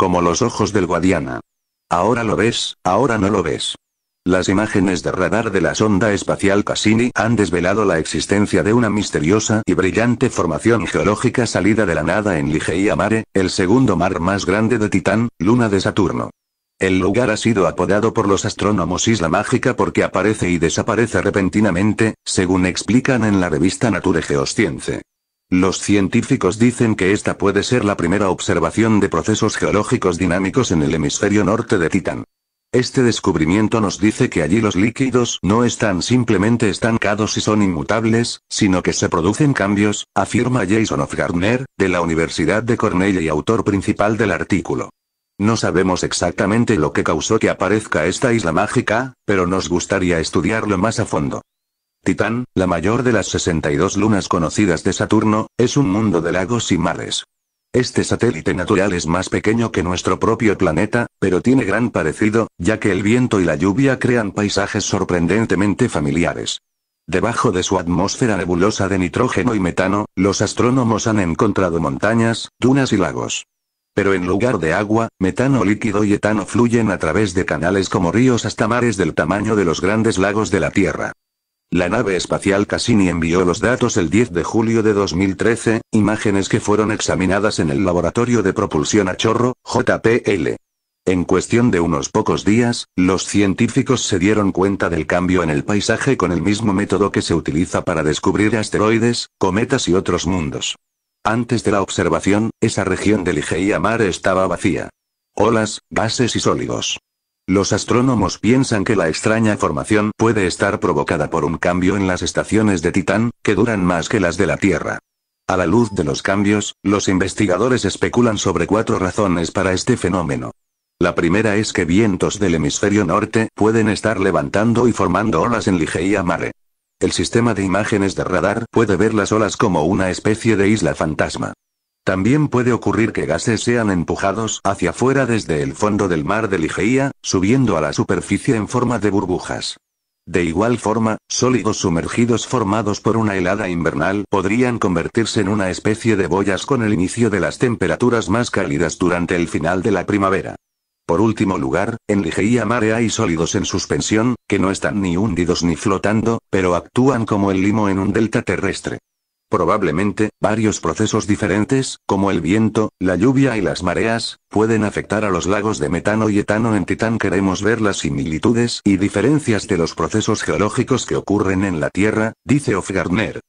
Como los ojos del Guadiana. Ahora lo ves, ahora no lo ves. Las imágenes de radar de la sonda espacial Cassini han desvelado la existencia de una misteriosa y brillante formación geológica salida de la nada en Ligeia Mare, el segundo mar más grande de Titán, luna de Saturno. El lugar ha sido apodado por los astrónomos Isla Mágica porque aparece y desaparece repentinamente, según explican en la revista Nature Geoscience. Los científicos dicen que esta puede ser la primera observación de procesos geológicos dinámicos en el hemisferio norte de Titán. Este descubrimiento nos dice que allí los líquidos no están simplemente estancados y son inmutables, sino que se producen cambios, afirma Jason of Gardner, de la Universidad de Cornell y autor principal del artículo. No sabemos exactamente lo que causó que aparezca esta isla mágica, pero nos gustaría estudiarlo más a fondo. Titán, la mayor de las 62 lunas conocidas de Saturno, es un mundo de lagos y mares. Este satélite natural es más pequeño que nuestro propio planeta, pero tiene gran parecido, ya que el viento y la lluvia crean paisajes sorprendentemente familiares. Debajo de su atmósfera nebulosa de nitrógeno y metano, los astrónomos han encontrado montañas, dunas y lagos. Pero en lugar de agua, metano líquido y etano fluyen a través de canales como ríos hasta mares del tamaño de los grandes lagos de la Tierra. La nave espacial Cassini envió los datos el 10 de julio de 2013, imágenes que fueron examinadas en el Laboratorio de Propulsión a Chorro, JPL. En cuestión de unos pocos días, los científicos se dieron cuenta del cambio en el paisaje con el mismo método que se utiliza para descubrir asteroides, cometas y otros mundos. Antes de la observación, esa región del Igeia Mar estaba vacía. Olas, gases y sólidos. Los astrónomos piensan que la extraña formación puede estar provocada por un cambio en las estaciones de Titán, que duran más que las de la Tierra. A la luz de los cambios, los investigadores especulan sobre cuatro razones para este fenómeno. La primera es que vientos del hemisferio norte pueden estar levantando y formando olas en Ligeia Mare. El sistema de imágenes de radar puede ver las olas como una especie de isla fantasma. También puede ocurrir que gases sean empujados hacia afuera desde el fondo del mar de Ligeia, subiendo a la superficie en forma de burbujas. De igual forma, sólidos sumergidos formados por una helada invernal podrían convertirse en una especie de boyas con el inicio de las temperaturas más cálidas durante el final de la primavera. Por último lugar, en Ligeia Mare hay sólidos en suspensión, que no están ni hundidos ni flotando, pero actúan como el limo en un delta terrestre. Probablemente, varios procesos diferentes, como el viento, la lluvia y las mareas, pueden afectar a los lagos de metano y etano en Titán. Queremos ver las similitudes y diferencias de los procesos geológicos que ocurren en la Tierra, dice Ofgardner.